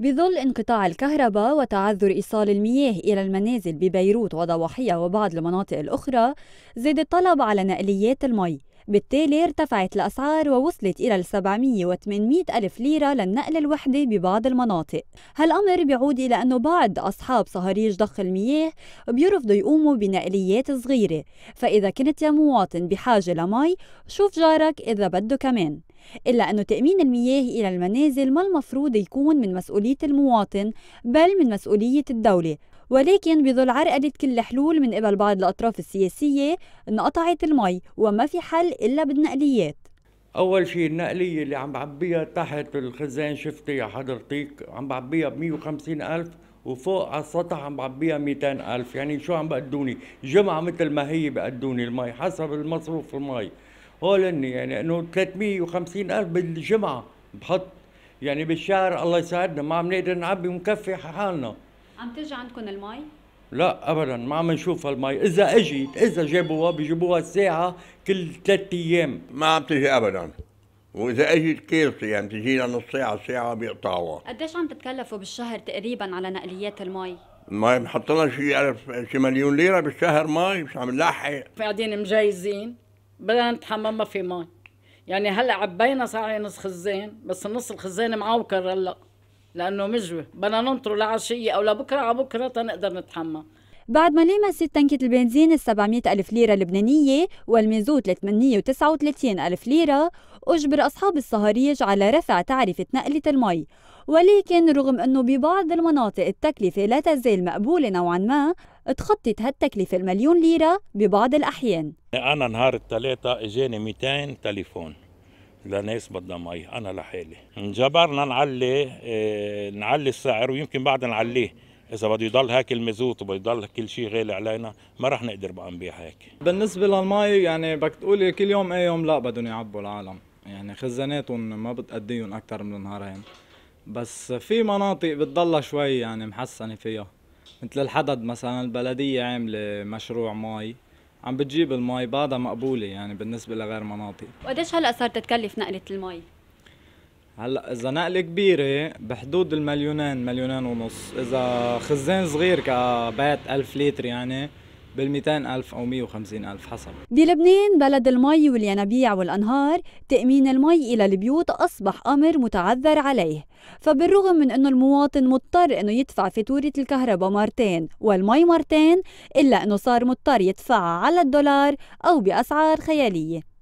بظل انقطاع الكهرباء وتعذر إيصال المياه إلى المنازل ببيروت وضواحيها وبعض المناطق الأخرى زاد الطلب على نقليات المي بالتالي ارتفعت الأسعار ووصلت إلى 700 و 800 ألف ليرة للنقل الوحدة ببعض المناطق هالأمر بيعود إلى أنه بعض أصحاب صهاريج ضخ المياه بيرفضوا يقوموا بنقليات صغيرة فإذا كنت يا مواطن بحاجة لمي شوف جارك إذا بده كمان إلا أن تأمين المياه إلى المنازل ما المفروض يكون من مسؤولية المواطن بل من مسؤولية الدولة ولكن بظل عرقلة كل الحلول من قبل بعض الأطراف السياسية انقطعت المي وما في حل إلا بالنقليات أول شيء النقلية اللي عم بعبيها تحت الخزان شفتي يا حضرتك عم بعبيها ب 150 ألف وفوق على السطح عم بعبيها 200 ألف يعني شو عم بقدوني جمعة مثل ما هي بقدوني المي حسب المصروف المي هولن يعني انه 350 الف بالجمعه بحط يعني بالشهر الله يساعدنا ما عم نقدر نعبي ونكفي حالنا عم ترجع عندكم المي؟ لا ابدا ما عم نشوف المي اذا اجت اذا جابوها بيجيبوها الساعه كل ثلاث ايام ما عم تجي ابدا واذا اجت كيرتي يعني تجينا نص ساعه ساعه بيقطعوها قديش عم تتكلفوا بالشهر تقريبا على نقليات المي المي بنحط لنا شي 1000 شي مليون ليره بالشهر مي مش عم نلحق قاعدين مجايزين بدنا نتحممها في مي يعني هلا عبينا صار نص خزان بس النص الخزان معوكر هلا لانه مجوي بدنا ننطره لعشيه او لبكره على بكره تنقدر نتحمم بعد ما لمست تنكة البنزين ال 700 ألف ليرة لبنانية والميزوت 839 ألف ليرة أجبر أصحاب الصهاريج على رفع تعرفة نقلة المي ولكن رغم أنه ببعض المناطق التكلفة لا تزال مقبولة نوعا ما تخطت هالتكلفة المليون ليرة ببعض الأحيان أنا نهار الثلاثة إجاني 200 تليفون لناس بدها مي أنا لحالي انجبرنا نعلي آه، نعلي السعر ويمكن بعد نعليه اذا بده يضل هيك المازوت وبده يضل كل شيء غالي علينا ما رح نقدر بقى نبيع هيك بالنسبه للمي يعني بدك تقولي كل يوم اي يوم لا بدهم يعبوا العالم يعني خزاناتهم ما بتأديهم اكثر من نهارين بس في مناطق بتضلها شوي يعني محسنه فيها مثل الحدد مثلا البلديه عامله مشروع مي عم بتجيب المي بعدها مقبوله يعني بالنسبه لغير مناطق وقديش هلا صارت تتكلف نقله المي هلا اذا نقله كبيره بحدود المليونين مليونين ونص اذا خزان صغير كبيت ألف لتر يعني بال ألف أو 150 ألف حسب بلبنان بلد المي والينابيع والأنهار تأمين المي إلى البيوت أصبح أمر متعذر عليه فبالرغم من أنه المواطن مضطر أنه يدفع فاتورة الكهرباء مرتين والمي مرتين إلا أنه صار مضطر يدفعها على الدولار أو بأسعار خيالية